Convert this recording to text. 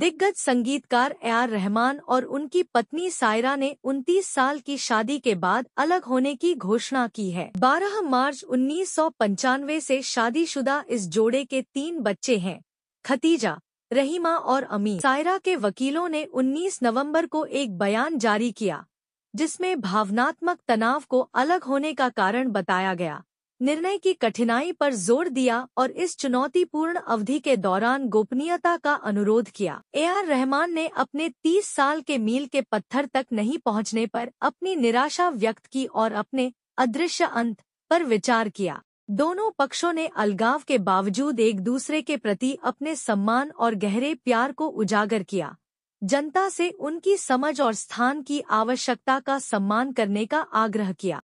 दिग्गज संगीतकार A R Rahman और उनकी पत्नी सायरा ने 29 साल की शादी के बाद अलग होने की घोषणा की है 12 मार्च उन्नीस से शादीशुदा इस जोड़े के तीन बच्चे हैं खतीजा रहीमा और अमी सायरा के वकीलों ने 19 नवंबर को एक बयान जारी किया जिसमें भावनात्मक तनाव को अलग होने का कारण बताया गया निर्णय की कठिनाई पर जोर दिया और इस चुनौतीपूर्ण अवधि के दौरान गोपनीयता का अनुरोध किया ए आर रहमान ने अपने 30 साल के मील के पत्थर तक नहीं पहुंचने पर अपनी निराशा व्यक्त की और अपने अदृश्य अंत पर विचार किया दोनों पक्षों ने अलगाव के बावजूद एक दूसरे के प्रति अपने सम्मान और गहरे प्यार को उजागर किया जनता से उनकी समझ और स्थान की आवश्यकता का सम्मान करने का आग्रह किया